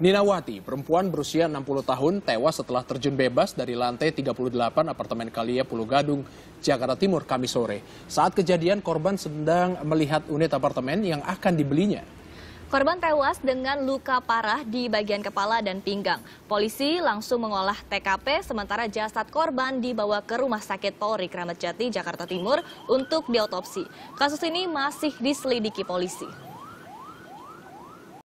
Ninawati, perempuan berusia 60 tahun, tewas setelah terjun bebas dari lantai 38 apartemen Kalia Pulau Gadung, Jakarta Timur, Kamis sore. Saat kejadian, korban sedang melihat unit apartemen yang akan dibelinya. Korban tewas dengan luka parah di bagian kepala dan pinggang. Polisi langsung mengolah TKP, sementara jasad korban dibawa ke Rumah Sakit Polri Kramat Jati, Jakarta Timur untuk diotopsi. Kasus ini masih diselidiki polisi.